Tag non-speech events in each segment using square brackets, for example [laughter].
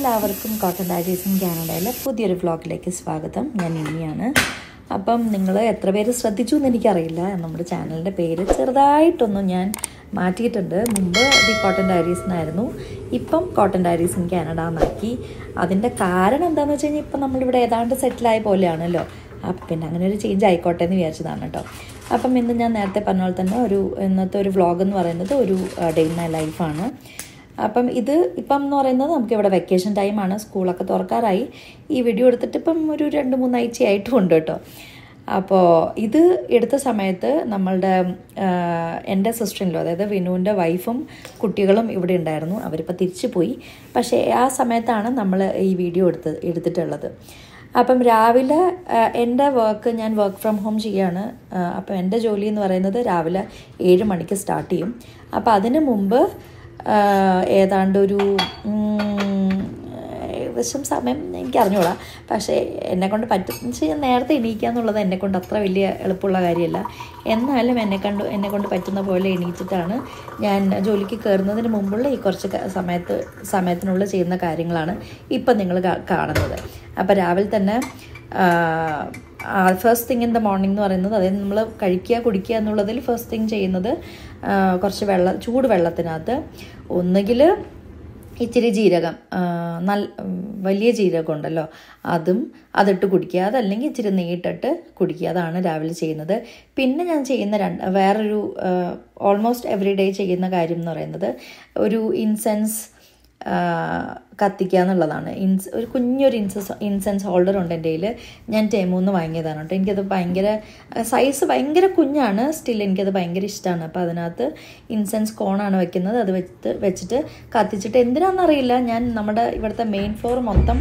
എല്ലാവർക്കും cotton diaries in കാനഡയിലെ പുതിയൊരു വ്ളോഗിലേക്ക് സ്വാഗതം ഞാൻ ഇനിയാണ് അപ്പം നിങ്ങൾ എത്ര പേര് ശ്രദ്ധിച്ചു എന്ന് എനിക്കറിയില്ല നമ്മുടെ ചാനലിൻ്റെ പേര് ചെറുതായിട്ടൊന്നും ഞാൻ മാറ്റിയിട്ടുണ്ട് മുമ്പ് ദി കോട്ടൺ ഡയറീസ് എന്നായിരുന്നു ഇപ്പം കോട്ടൺ ഡയറീസ് ഇൻ കാനഡ എന്നാക്കി അതിൻ്റെ കാരണം എന്താണെന്ന് വെച്ച് കഴിഞ്ഞാൽ ഇപ്പം നമ്മളിവിടെ ഏതാണ്ട് സെറ്റിലായ പോലെയാണല്ലോ അപ്പം പിന്നെ അങ്ങനെ ഒരു ചേഞ്ച് ആയിക്കോട്ടെ എന്ന് വിചാരിച്ചതാണ് കേട്ടോ അപ്പം ഇന്ന് ഞാൻ നേരത്തെ പറഞ്ഞ പോലെ തന്നെ ഒരു ഇന്നത്തെ ഒരു വ്ളോഗ് എന്ന് പറയുന്നത് ഒരു ഡേ ഇൻ മൈ ലൈഫാണ് അപ്പം ഇത് ഇപ്പം എന്ന് പറയുന്നത് നമുക്ക് ഇവിടെ വെക്കേഷൻ ടൈമാണ് സ്കൂളൊക്കെ തുറക്കാറായി ഈ വീഡിയോ എടുത്തിട്ട് ഇപ്പം ഒരു രണ്ട് മൂന്നാഴ്ച ആയിട്ടും ഉണ്ട് കേട്ടോ അപ്പോൾ ഇത് എടുത്ത സമയത്ത് നമ്മളുടെ എൻ്റെ സിസ്റ്ററിനോ അതായത് വിനുവിൻ്റെ വൈഫും കുട്ടികളും ഇവിടെ ഉണ്ടായിരുന്നു അവരിപ്പോൾ തിരിച്ചു പോയി പക്ഷേ ആ സമയത്താണ് നമ്മൾ ഈ വീഡിയോ എടുത്ത് എടുത്തിട്ടുള്ളത് അപ്പം രാവിലെ എൻ്റെ വർക്ക് ഞാൻ വർക്ക് ഫ്രം ഹോം ചെയ്യാണ് അപ്പം എൻ്റെ ജോലി എന്ന് പറയുന്നത് രാവിലെ ഏഴ് മണിക്ക് സ്റ്റാർട്ട് ചെയ്യും അപ്പം അതിന് മുമ്പ് ഏതാണ്ട് ഒരു ഏകദേശം സമയം എനിക്ക് അറിഞ്ഞോളാം പക്ഷേ എന്നെക്കൊണ്ട് പറ്റും ഞാൻ നേരത്തെ എണീക്കുക എന്നുള്ളത് എന്നെക്കൊണ്ട് അത്ര വലിയ എളുപ്പമുള്ള കാര്യമല്ല എന്നാലും എന്നെ കണ്ട് എന്നെക്കൊണ്ട് പറ്റുന്ന പോലെ എണീറ്റിട്ടാണ് ഞാൻ ജോലിക്ക് കയറുന്നതിന് മുമ്പുള്ള ഈ കുറച്ച് സമയത്ത് സമയത്തിനുള്ളിൽ ചെയ്യുന്ന കാര്യങ്ങളാണ് ഇപ്പം നിങ്ങൾ കാണുന്നത് അപ്പോൾ രാവിലെ തന്നെ first thing in the morning എന്ന് പറയുന്നത് അതായത് നമ്മൾ കഴിക്കുക കുടിക്കുക എന്നുള്ളതിൽ ഫസ്റ്റ് തിങ് ചെയ്യുന്നത് കുറച്ച് വെള്ളം ചൂട് വെള്ളത്തിനകത്ത് ഒന്നുകിൽ ഇച്ചിരി ജീരകം നല്ല വലിയ ജീരകം ഉണ്ടല്ലോ അതും അതിട്ട് കുടിക്കുക അതല്ലെങ്കിൽ ഇച്ചിരി നീട്ടിട്ട് കുടിക്കുക അതാണ് രാവിലെ ചെയ്യുന്നത് പിന്നെ ഞാൻ ചെയ്യുന്ന രണ്ട് വേറൊരു ഓൾമോസ്റ്റ് എവറി ഡേ ചെയ്യുന്ന കാര്യം എന്ന് പറയുന്നത് ഒരു ഇൻസെൻസ് കത്തിക്കുക എന്നുള്ളതാണ് ഇൻസ് ഒരു കുഞ്ഞൊരു ഇൻസസ് ഇൻസെൻസ് ഹോൾഡർ ഉണ്ട് എൻ്റെ കയ്യിൽ ഞാൻ ടേമൂന്ന് വാങ്ങിയതാണ് കേട്ടോ എനിക്കത് ഭയങ്കര സൈസ് ഭയങ്കര കുഞ്ഞാണ് സ്റ്റിൽ എനിക്കത് ഭയങ്കര ഇഷ്ടമാണ് അപ്പോൾ അതിനകത്ത് ഇൻസെൻസ് കോണാണ് വെക്കുന്നത് അത് വെച്ചിട്ട് വെച്ചിട്ട് കത്തിച്ചിട്ട് എന്തിനാണെന്നറിയില്ല ഞാൻ നമ്മുടെ ഇവിടുത്തെ മെയിൻ ഫ്ലോർ മൊത്തം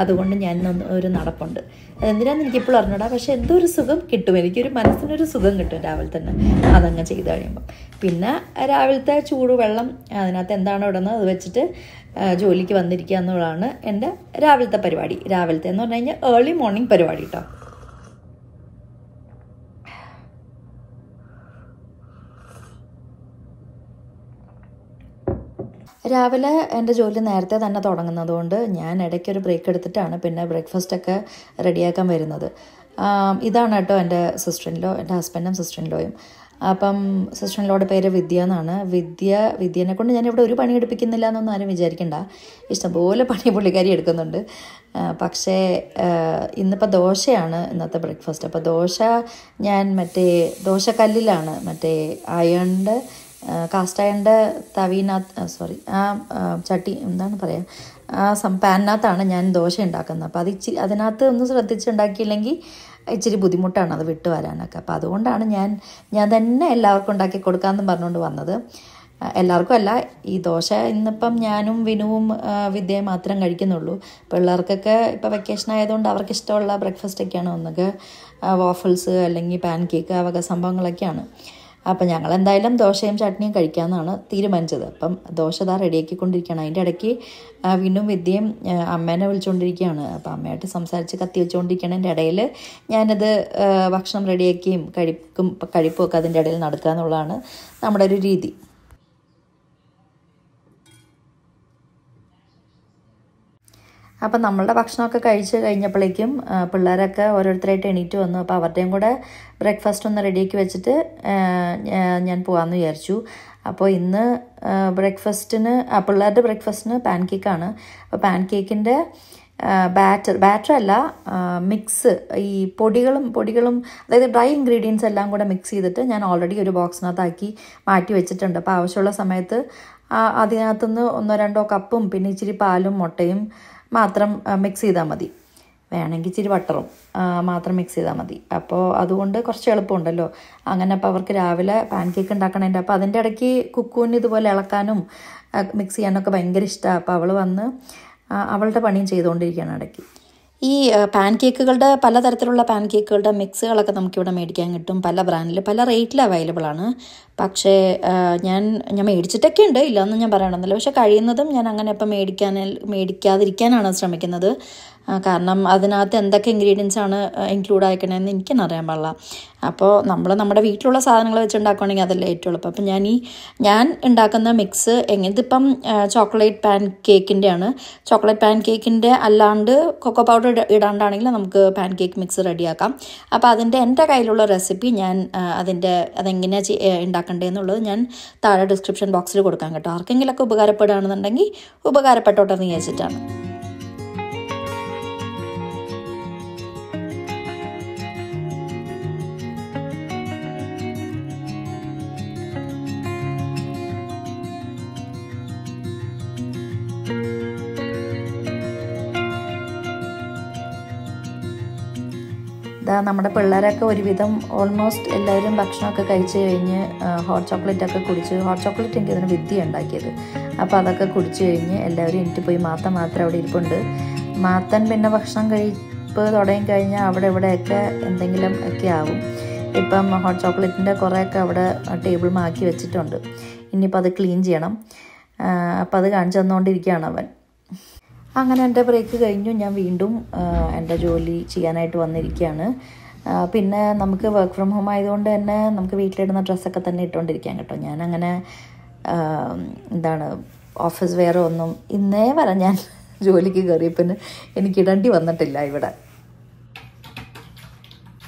അതുകൊണ്ട് ഞാൻ ഒരു നടപ്പുണ്ട് അതെന്തിനാന്ന് എനിക്കിപ്പോൾ അറിഞ്ഞൂടാ പക്ഷെ എന്തോ ഒരു സുഖം കിട്ടും എനിക്കൊരു മനസ്സിനൊരു സുഖം കിട്ടും രാവിലെ തന്നെ അതങ്ങ് ചെയ്ത് കഴിയുമ്പോൾ പിന്നെ രാവിലത്തെ ചൂടുവെള്ളം അതിനകത്ത് എന്താണ് ഇടുന്നത് അത് വെച്ചിട്ട് ജോലിക്ക് വന്നിരിക്കുക എന്നുള്ളതാണ് എൻ്റെ രാവിലത്തെ പരിപാടി രാവിലത്തെ എന്ന് പറഞ്ഞു കഴിഞ്ഞാൽ ഏർലി മോർണിംഗ് പരിപാടി കേട്ടോ രാവിലെ എൻ്റെ ജോലി നേരത്തെ തന്നെ തുടങ്ങുന്നതുകൊണ്ട് ഞാൻ ഇടയ്ക്ക് ഒരു ബ്രേക്ക് എടുത്തിട്ടാണ് പിന്നെ ബ്രേക്ക്ഫാസ്റ്റൊക്കെ റെഡിയാക്കാൻ വരുന്നത് ഇതാണ് കേട്ടോ എൻ്റെ സിസ്റ്ററിൻലോ എൻ്റെ ഹസ്ബൻഡും സിസ്റ്ററിൻലോയും അപ്പം സിസ്റ്ററിൻലോയുടെ പേര് വിദ്യ എന്നാണ് വിദ്യ വിദ്യനെ കൊണ്ട് ഞാൻ ഇവിടെ ഒരു പണി എടുപ്പിക്കുന്നില്ല എന്നൊന്നും ആരും വിചാരിക്കണ്ട ഇഷ്ടംപോലെ പണി പുള്ളിക്കാരി എടുക്കുന്നുണ്ട് പക്ഷേ ഇന്നിപ്പോൾ ദോശയാണ് ഇന്നത്തെ ബ്രേക്ക്ഫാസ്റ്റ് അപ്പോൾ ദോശ ഞാൻ മറ്റേ ദോശക്കല്ലിലാണ് മറ്റേ അയണിൻ്റെ കാസ്റ്റ് അയണിൻ്റെ തവിനകത്ത് സോറി ആ ചട്ടി എന്താണ് പറയുക ആ സം പാനിനകത്താണ് ഞാൻ ദോശ ഉണ്ടാക്കുന്നത് അപ്പോൾ അത് ഇച്ചിരി അതിനകത്ത് ഒന്ന് ശ്രദ്ധിച്ചുണ്ടാക്കിയില്ലെങ്കിൽ ഇച്ചിരി ബുദ്ധിമുട്ടാണ് അത് വിട്ടു വരാനൊക്കെ അപ്പോൾ അതുകൊണ്ടാണ് ഞാൻ ഞാൻ തന്നെ എല്ലാവർക്കും ഉണ്ടാക്കി കൊടുക്കാമെന്ന് പറഞ്ഞുകൊണ്ട് വന്നത് എല്ലാവർക്കും അല്ല ഈ ദോശ ഇന്നിപ്പം ഞാനും വിനുവും വിദ്യയും മാത്രം കഴിക്കുന്നുള്ളൂ പിള്ളേർക്കൊക്കെ ഇപ്പോൾ വെക്കേഷൻ ആയതുകൊണ്ട് അവർക്ക് ഇഷ്ടമുള്ള ബ്രേക്ക്ഫാസ്റ്റ് ഒക്കെയാണ് ഒന്നൊക്കെ വാഫിൾസ് അല്ലെങ്കിൽ പാൻ കേക്ക് അവക സംഭവങ്ങളൊക്കെയാണ് അപ്പം ഞങ്ങൾ എന്തായാലും ദോശയും ചട്നിയും കഴിക്കാമെന്നാണ് തീരുമാനിച്ചത് അപ്പം ദോശ റെഡിയാക്കി കൊണ്ടിരിക്കുകയാണ് അതിൻ്റെ ഇടയ്ക്ക് വീണ്ടും വിദ്യയും അമ്മേനെ വിളിച്ചുകൊണ്ടിരിക്കുകയാണ് അപ്പം അമ്മയായിട്ട് സംസാരിച്ച് കത്തി വെച്ചുകൊണ്ടിരിക്കണതിൻ്റെ ഇടയിൽ ഞാനത് ഭക്ഷണം റെഡിയാക്കിയും കഴിക്കും കഴിപ്പും ഒക്കെ അതിൻ്റെ ഇടയിൽ നടക്കുക എന്നുള്ളതാണ് നമ്മുടെ ഒരു രീതി അപ്പം നമ്മളുടെ ഭക്ഷണമൊക്കെ കഴിച്ച് കഴിഞ്ഞപ്പോഴേക്കും പിള്ളേരൊക്കെ ഓരോരുത്തരായിട്ട് എണീറ്റ് വന്നു അപ്പോൾ അവരുടെയും കൂടെ ബ്രേക്ക്ഫാസ്റ്റ് ഒന്ന് റെഡിയാക്കി വെച്ചിട്ട് ഞാൻ പോകാമെന്ന് വിചാരിച്ചു അപ്പോൾ ഇന്ന് ബ്രേക്ക്ഫാസ്റ്റിന് പിള്ളേരുടെ ബ്രേക്ക്ഫാസ്റ്റിന് പാൻ കേക്കാണ് അപ്പോൾ പാൻ കേക്കിൻ്റെ ബാറ്റർ ബാറ്റർ അല്ല മിക്സ് ഈ പൊടികളും പൊടികളും അതായത് ഡ്രൈ ഇൻഗ്രീഡിയൻസ് എല്ലാം കൂടെ മിക്സ് ചെയ്തിട്ട് ഞാൻ ഓൾറെഡി ഒരു ബോക്സിനകത്താക്കി മാറ്റി വെച്ചിട്ടുണ്ട് അപ്പോൾ ആവശ്യമുള്ള സമയത്ത് അതിനകത്തുനിന്ന് ഒന്നോ രണ്ടോ കപ്പും പിന്നെ ഇച്ചിരി പാലും മുട്ടയും മാത്രം മിക്സ് ചെയ്താൽ മതി വേണമെങ്കിൽ ഇച്ചിരി ബട്ടറും മാത്രം മിക്സ് ചെയ്താൽ മതി അപ്പോൾ അതുകൊണ്ട് കുറച്ച് എളുപ്പമുണ്ടല്ലോ അങ്ങനെ അപ്പോൾ അവർക്ക് രാവിലെ പാൻ കേക്ക് ഉണ്ടാക്കണേൻ്റെ അപ്പോൾ അതിൻ്റെ ഇടയ്ക്ക് കുക്കൂന് ഇതുപോലെ ഇളക്കാനും മിക്സ് ചെയ്യാനൊക്കെ ഭയങ്കര ഇഷ്ടമാണ് അപ്പോൾ അവൾ വന്ന് അവളുടെ പണിയും ചെയ്തുകൊണ്ടിരിക്കുകയാണ് ഇടയ്ക്ക് ഈ പാൻ കേക്കുകളുടെ പലതരത്തിലുള്ള പാൻ കേക്കുകളുടെ മിക്സുകളൊക്കെ നമുക്കിവിടെ മേടിക്കാൻ കിട്ടും പല ബ്രാൻഡിൽ പല റേറ്റിൽ അവൈലബിൾ ആണ് പക്ഷേ ഞാൻ ഞാൻ മേടിച്ചിട്ടൊക്കെ ഉണ്ട് ഇല്ലയെന്ന് ഞാൻ പറയണമെന്നില്ല പക്ഷേ കഴിയുന്നതും ഞാൻ അങ്ങനെ ഇപ്പം മേടിക്കാൻ മേടിക്കാതിരിക്കാനാണ് ശ്രമിക്കുന്നത് കാരണം അതിനകത്ത് എന്തൊക്കെ ഇൻഗ്രീഡിയൻസ് ആണ് ഇൻക്ലൂഡ് എനിക്കൊന്നും അറിയാൻ പാടില്ല അപ്പോൾ നമ്മൾ നമ്മുടെ വീട്ടിലുള്ള സാധനങ്ങൾ വെച്ച് അതല്ലേ ഏറ്റവും എളുപ്പം അപ്പം ഞാൻ ഈ ഞാൻ ഉണ്ടാക്കുന്ന മിക്സ് എങ്ങനത്തിപ്പം ചോക്ലേറ്റ് പാൻ കേക്കിൻ്റെയാണ് ചോക്ലേറ്റ് പാൻ കേക്കിൻ്റെ അല്ലാണ്ട് കൊക്കോ പൗഡർ ഇടാണ്ടാണെങ്കിൽ നമുക്ക് പാൻ കേക്ക് മിക്സ് റെഡിയാക്കാം അപ്പോൾ അതിൻ്റെ എൻ്റെ കയ്യിലുള്ള റെസിപ്പി ഞാൻ അതിൻ്റെ അതെങ്ങനെയാണ് ഉണ്ടാക്കേണ്ടതെന്നുള്ളത് ഞാൻ താഴെ ഡിസ്ക്രിപ്ഷൻ ബോക്സിൽ കൊടുക്കാൻ കേട്ടോ ആർക്കെങ്കിലൊക്കെ ഉപകാരപ്പെടുകയാണെന്നുണ്ടെങ്കിൽ ഉപകാരപ്പെട്ടോട്ടെന്ന് വിചാരിച്ചിട്ടാണ് എന്താ നമ്മുടെ പിള്ളേരൊക്കെ ഒരുവിധം ഓൾമോസ്റ്റ് എല്ലാവരും ഭക്ഷണമൊക്കെ കഴിച്ച് കഴിഞ്ഞ് ഹോട്ട് ചോക്ലേറ്റ് ഒക്കെ കുടിച്ച് ഹോട്ട് ചോക്ലേറ്റ് എനിക്ക് അതിന് വിദ്യ ഉണ്ടാക്കിയത് അപ്പോൾ അതൊക്കെ കുടിച്ച് കഴിഞ്ഞ് എല്ലാവരും എനിക്ക് പോയി മാത്ത മാത്രം അവിടെ ഇരിപ്പുണ്ട് മാത്തൻ പിന്നെ ഭക്ഷണം കഴിപ്പ് തുടങ്ങി കഴിഞ്ഞാൽ അവിടെ ഇവിടെയൊക്കെ എന്തെങ്കിലും ഒക്കെ ആവും ഇപ്പം ഹോട്ട് ചോക്ലേറ്റിൻ്റെ കുറേയൊക്കെ അവിടെ ടേബിൾ മാക്കി വെച്ചിട്ടുണ്ട് ഇനിയിപ്പോൾ അത് ക്ലീൻ ചെയ്യണം അപ്പോൾ അത് കാണിച്ചു തന്നുകൊണ്ടിരിക്കുകയാണ് അവൻ അങ്ങനെ എൻ്റെ ബ്രേക്ക് കഴിഞ്ഞു ഞാൻ വീണ്ടും എൻ്റെ ജോലി ചെയ്യാനായിട്ട് വന്നിരിക്കുകയാണ് പിന്നെ നമുക്ക് വർക്ക് ഫ്രം ഹോം ആയതുകൊണ്ട് തന്നെ നമുക്ക് വീട്ടിലിടുന്ന ഡ്രസ്സൊക്കെ തന്നെ ഇട്ടുകൊണ്ടിരിക്കാൻ കേട്ടോ ഞാനങ്ങനെ എന്താണ് ഓഫീസ് വേറെ ഒന്നും ഇന്നേ വരെ ഞാൻ [laughs] ജോലിക്ക് കയറിയപ്പിന് എനിക്ക് ഇടേണ്ടി വന്നിട്ടില്ല ഇവിടെ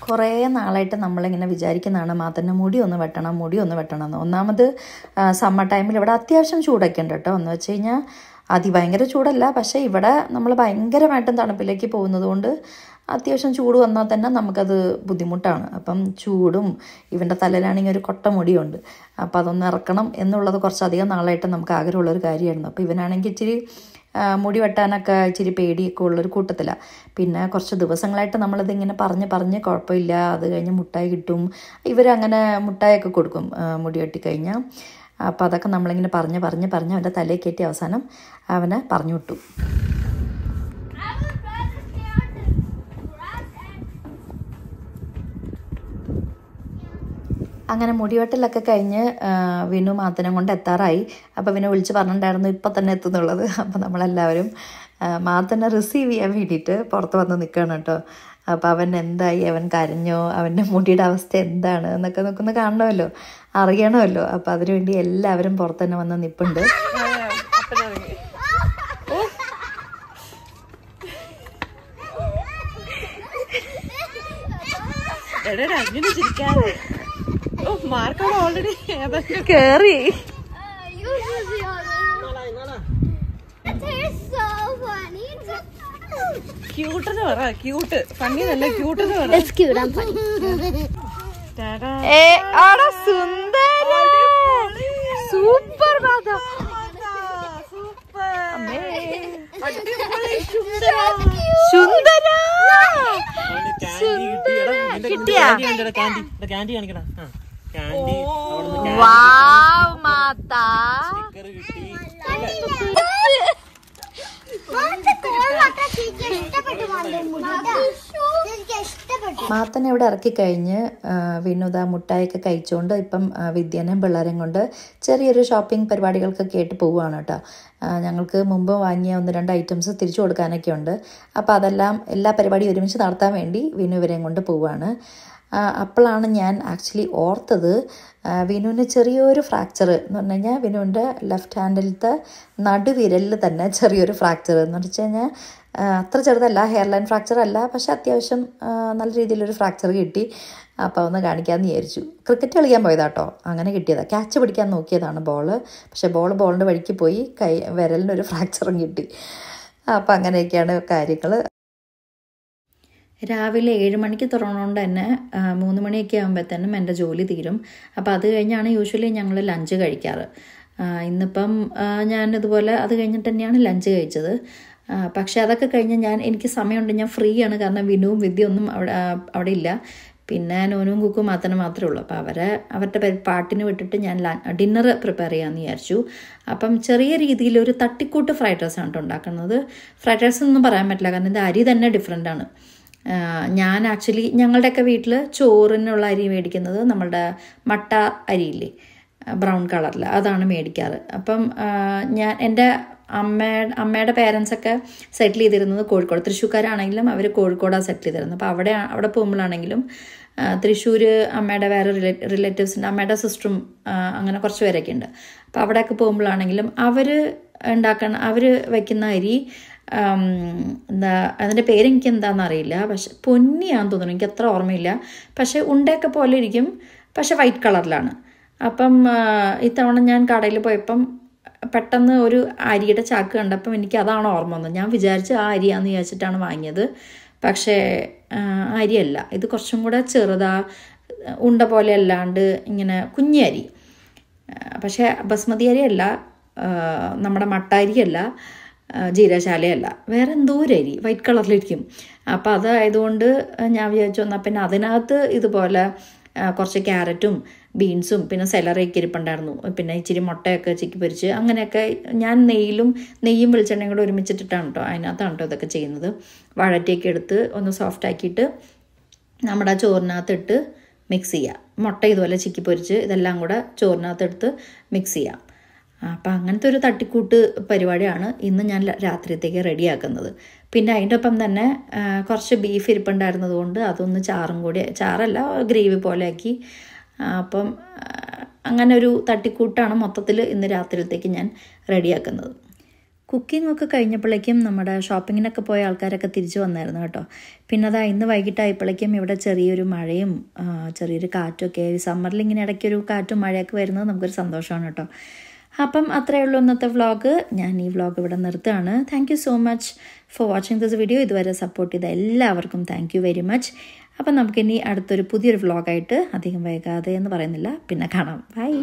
കുറേ നാളായിട്ട് നമ്മളിങ്ങനെ വിചാരിക്കുന്നതാണ് മാത്തന്നെ മുടി ഒന്ന് വെട്ടണം മുടി ഒന്ന് വെട്ടണം എന്ന് ഒന്നാമത് സമ്മർ ടൈമിൽ ഇവിടെ അത്യാവശ്യം ചൂടൊക്കെ ഉണ്ട് കേട്ടോ എന്ന് വെച്ച് കഴിഞ്ഞാൽ അതിഭയങ്കര ചൂടല്ല പക്ഷേ ഇവിടെ നമ്മൾ ഭയങ്കരമായിട്ടും തണുപ്പിലേക്ക് പോകുന്നത് കൊണ്ട് അത്യാവശ്യം ചൂട് വന്നാൽ തന്നെ നമുക്കത് ബുദ്ധിമുട്ടാണ് അപ്പം ചൂടും ഇവൻ്റെ തലയിലാണെങ്കിൽ ഒരു കൊട്ട മുടിയുണ്ട് അപ്പം അതൊന്ന് ഇറക്കണം എന്നുള്ളത് കുറച്ചധികം നാളായിട്ട് നമുക്ക് ആഗ്രഹമുള്ളൊരു കാര്യമായിരുന്നു അപ്പോൾ ഇവനാണെങ്കിൽ ഇച്ചിരി മുടി വെട്ടാനൊക്കെ ഇച്ചിരി പേടിയൊക്കെ ഉള്ളൊരു കൂട്ടത്തിലാണ് പിന്നെ കുറച്ച് ദിവസങ്ങളായിട്ട് നമ്മളിതിങ്ങനെ പറഞ്ഞ് പറഞ്ഞ് കുഴപ്പമില്ല അത് കഴിഞ്ഞ് മുട്ടായി കിട്ടും ഇവരങ്ങനെ മുട്ടായൊക്കെ കൊടുക്കും മുടി വെട്ടിക്കഴിഞ്ഞാൽ അപ്പോൾ അതൊക്കെ നമ്മളിങ്ങനെ പറഞ്ഞ് പറഞ്ഞ് പറഞ്ഞ് അവൻ്റെ തലയിൽ കയറ്റി അവസാനം അവനെ പറഞ്ഞു വിട്ടു അങ്ങനെ മുടിവെട്ടലൊക്കെ കഴിഞ്ഞ് വിനു മാത്തനം കൊണ്ട് എത്താറായി അപ്പോൾ വിനു വിളിച്ച് പറഞ്ഞിട്ടുണ്ടായിരുന്നു ഇപ്പം തന്നെ എത്തുന്നുള്ളത് അപ്പോൾ നമ്മളെല്ലാവരും മാത്തനെ റിസീവ് ചെയ്യാൻ വേണ്ടിയിട്ട് പുറത്ത് വന്ന് നിൽക്കണം കേട്ടോ അപ്പോൾ അവൻ എന്തായി അവൻ കരഞ്ഞോ അവൻ്റെ മുടിയുടെ അവസ്ഥ എന്താണ് എന്നൊക്കെ നോക്കുന്ന കാണണമല്ലോ അറിയണമല്ലോ അപ്പോൾ അതിനുവേണ്ടി എല്ലാവരും പുറത്ത് തന്നെ വന്ന് നിൽപ്പുണ്ട് അങ്ങനെ ചിരിക്കാതെ മാർക്കോട് ഓൾറെഡി കേറി ക്യൂട്ട് എന്ന് പറ ക്യൂട്ട് ഫണ്ണി നല്ല ക്യൂട്ട് എന്ന് പറ സൂപ്പർ സുന്ദര സുന്ദര കിട്ടിയാ കാൻഡി കാണിക്കടാ ക്യാൻഡി മാതാ സ്റ്റിക്കർ കിട്ടി മാത്തനെ ഇവിടെ ഇറക്കി കഴിഞ്ഞ് വിനോദ മുട്ടായൊക്കെ കഴിച്ചുകൊണ്ട് ഇപ്പം വിദ്യനെയും പിള്ളേരെയും കൊണ്ട് ചെറിയൊരു ഷോപ്പിംഗ് പരിപാടികൾക്കൊക്കെ ആയിട്ട് പോവുകയാണ് കേട്ടോ ഞങ്ങൾക്ക് മുമ്പ് വാങ്ങിയ ഒന്ന് രണ്ട് ഐറ്റംസ് തിരിച്ചു കൊടുക്കാനൊക്കെ ഉണ്ട് അപ്പോൾ അതെല്ലാം എല്ലാ പരിപാടിയും ഒരുമിച്ച് നടത്താൻ വേണ്ടി വിനു ഇവരെയും കൊണ്ട് പോവുകയാണ് അപ്പോഴാണ് ഞാൻ ആക്ച്വലി ഓർത്തത് വിനുവിന് ചെറിയൊരു ഫ്രാക്ചർ എന്ന് പറഞ്ഞു കഴിഞ്ഞാൽ വിനുവിൻ്റെ ലെഫ്റ്റ് ഹാൻഡിലത്തെ നടുവിരലിൽ തന്നെ ചെറിയൊരു ഫ്രാക്ചർ എന്ന് വെച്ച് കഴിഞ്ഞാൽ അത്ര ചെറുതല്ല ഹെയർ ലൈൻ ഫ്രാക്ചർ അല്ല പക്ഷേ അത്യാവശ്യം നല്ല രീതിയിലൊരു ഫ്രാക്ചർ കിട്ടി അപ്പോൾ ഒന്ന് കാണിക്കാമെന്ന് വിചാരിച്ചു ക്രിക്കറ്റ് കളിക്കാൻ പോയതാട്ടോ അങ്ങനെ കിട്ടിയതാണ് ക്യാച്ച് പിടിക്കാൻ നോക്കിയതാണ് ബോൾ പക്ഷേ ബോൾ ബോളിൻ്റെ വഴിക്ക് പോയി കൈ വിരലിനൊരു ഫ്രാക്ചറും കിട്ടി അപ്പോൾ അങ്ങനെയൊക്കെയാണ് കാര്യങ്ങൾ രാവിലെ ഏഴ് മണിക്ക് തുറന്നുകൊണ്ട് തന്നെ മൂന്ന് മണിയൊക്കെ ആകുമ്പോഴത്തേനും എൻ്റെ ജോലി തീരും അപ്പോൾ അത് കഴിഞ്ഞാണ് യൂഷ്വലി ഞങ്ങൾ ലഞ്ച് കഴിക്കാറ് ഇന്നിപ്പം ഞാൻ ഇതുപോലെ അത് കഴിഞ്ഞിട്ട് തന്നെയാണ് ലഞ്ച് കഴിച്ചത് പക്ഷേ അതൊക്കെ കഴിഞ്ഞ് ഞാൻ എനിക്ക് സമയമുണ്ട് ഞാൻ ഫ്രീ ആണ് കാരണം വിനുവും വിദ്യയൊന്നും അവിടെ അവിടെ ഇല്ല പിന്നെ നോനും കുക്കും മാത്രം മാത്രമേ ഉള്ളൂ അപ്പോൾ അവരെ അവരുടെ പാട്ടിന് വിട്ടിട്ട് ഞാൻ ഡിന്നർ പ്രിപ്പയർ ചെയ്യാമെന്ന് വിചാരിച്ചു അപ്പം ചെറിയ രീതിയിൽ ഒരു തട്ടിക്കൂട്ട് ഫ്രൈഡ് റൈസാണ് ഉണ്ടാക്കുന്നത് ഫ്രൈഡ് റൈസ് ഒന്നും പറയാൻ പറ്റില്ല കാരണം ഇത് അരി തന്നെ ഡിഫറെൻ്റ് ആണ് ഞാൻ ആക്ച്വലി ഞങ്ങളുടെയൊക്കെ വീട്ടിൽ ചോറിനുള്ള അരി മേടിക്കുന്നത് നമ്മളുടെ മട്ട അരിയില്ലേ ബ്രൗൺ കളറിൽ അതാണ് മേടിക്കാറ് അപ്പം ഞാൻ എൻ്റെ അമ്മ അമ്മയുടെ പേരൻസൊക്കെ സെറ്റിൽ ചെയ്തിരുന്നത് കോഴിക്കോട് തൃശ്ശൂർക്കാരാണെങ്കിലും അവർ കോഴിക്കോടാണ് സെറ്റിൽ ചെയ്തിരുന്നത് അപ്പോൾ അവിടെ അവിടെ പോകുമ്പോഴാണെങ്കിലും തൃശ്ശൂർ അമ്മയുടെ വേറെ റിലേ റിലേറ്റീവ്സിൻ്റെ അമ്മയുടെ സിസ്റ്ററും അങ്ങനെ കുറച്ച് പേരൊക്കെ ഉണ്ട് അപ്പോൾ അവിടെയൊക്കെ പോകുമ്പോഴാണെങ്കിലും അവർ ഉണ്ടാക്കണം അവർ വയ്ക്കുന്ന അരി എന്താ അതിൻ്റെ പേരെനിക്ക് എന്താണെന്ന് അറിയില്ല പക്ഷെ പൊന്നിയാന്ന് തോന്നുന്നു എനിക്ക് അത്ര ഓർമ്മയില്ല പക്ഷേ ഉണ്ടയൊക്കെ പോലെ ഇരിക്കും പക്ഷേ വൈറ്റ് കളറിലാണ് അപ്പം ഇത്തവണ ഞാൻ കടയിൽ പോയപ്പം പെട്ടെന്ന് ഒരു അരിയുടെ ചാക്ക് കണ്ടപ്പം എനിക്ക് അതാണ് ഓർമ്മ വന്നത് ഞാൻ വിചാരിച്ച് ആ അരിയാന്ന് വിചാരിച്ചിട്ടാണ് വാങ്ങിയത് പക്ഷേ അരിയല്ല ഇത് കുറച്ചും കൂടെ ചെറുതാ ഉണ്ട പോലെ അല്ലാണ്ട് ഇങ്ങനെ കുഞ്ഞരി പക്ഷേ ബസ്മതി അരിയല്ല നമ്മുടെ മട്ട അരിയല്ല ജീരശാലയല്ല വേറെ എന്തോ ഒരു അരി വൈറ്റ് കളറിലിരിക്കും അപ്പോൾ അതായതുകൊണ്ട് ഞാൻ വിചാരിച്ചു വന്നാൽ പിന്നെ അതിനകത്ത് ഇതുപോലെ കുറച്ച് ക്യാരറ്റും ബീൻസും പിന്നെ സെലറിയൊക്കെ ഇരിപ്പുണ്ടായിരുന്നു പിന്നെ ഇച്ചിരി മുട്ടയൊക്കെ ചിക്കി പൊരിച്ച് അങ്ങനെയൊക്കെ ഞാൻ നെയ്യിലും നെയ്യും വെളിച്ചെണ്ണയും കൂടെ ഒരുമിച്ചിട്ടിട്ടാണ് കേട്ടോ അതിനകത്താണ് കേട്ടോ ഇതൊക്കെ ചെയ്യുന്നത് വഴറ്റിയൊക്കെ എടുത്ത് ഒന്ന് സോഫ്റ്റ് ആക്കിയിട്ട് നമ്മുടെ ചോറിനകത്തിട്ട് മിക്സ് ചെയ്യാം മുട്ട ഇതുപോലെ ചിക്കി പൊരിച്ച് ഇതെല്ലാം കൂടെ ചോറിനകത്തെടുത്ത് മിക്സ് ചെയ്യാം അപ്പം അങ്ങനത്തെ ഒരു തട്ടിക്കൂട്ട് പരിപാടിയാണ് ഇന്ന് ഞാൻ രാത്രിയത്തേക്ക് റെഡിയാക്കുന്നത് പിന്നെ അതിൻ്റെ ഒപ്പം തന്നെ കുറച്ച് ബീഫ് ഇരിപ്പുണ്ടായിരുന്നത് കൊണ്ട് അതൊന്ന് ചാറും കൂടി ചാറല്ല ഗ്രേവി പോലെയാക്കി അപ്പം അങ്ങനെ ഒരു തട്ടിക്കൂട്ടാണ് മൊത്തത്തിൽ ഇന്ന് രാത്രിയത്തേക്ക് ഞാൻ റെഡിയാക്കുന്നത് കുക്കിംഗ് ഒക്കെ കഴിഞ്ഞപ്പോഴേക്കും നമ്മുടെ ഷോപ്പിങ്ങിനൊക്കെ പോയ ആൾക്കാരൊക്കെ തിരിച്ചു വന്നായിരുന്നു കേട്ടോ പിന്നെ അതാ ഇന്ന് വൈകിട്ടായപ്പോഴേക്കും ഇവിടെ ചെറിയൊരു മഴയും ചെറിയൊരു കാറ്റും ഒക്കെ സമ്മറിൽ ഇങ്ങനെ ഇടയ്ക്കൊരു കാറ്റും മഴയൊക്കെ വരുന്നത് നമുക്കൊരു സന്തോഷമാണ് കേട്ടോ അപ്പം അത്രയേ ഉള്ളൂ ഇന്നത്തെ വ്ളോഗ് ഞാൻ ഈ വ്ളോഗ് ഇവിടെ നിർത്തുകയാണ് thank you so much for watching this video ഇതുവരെ സപ്പോർട്ട് ചെയ്ത എല്ലാവർക്കും താങ്ക് യു വെരി മച്ച് അപ്പം നമുക്കിനി അടുത്തൊരു പുതിയൊരു വ്ളോഗായിട്ട് അധികം വൈകാതെ എന്ന് പറയുന്നില്ല പിന്നെ കാണാം ബൈ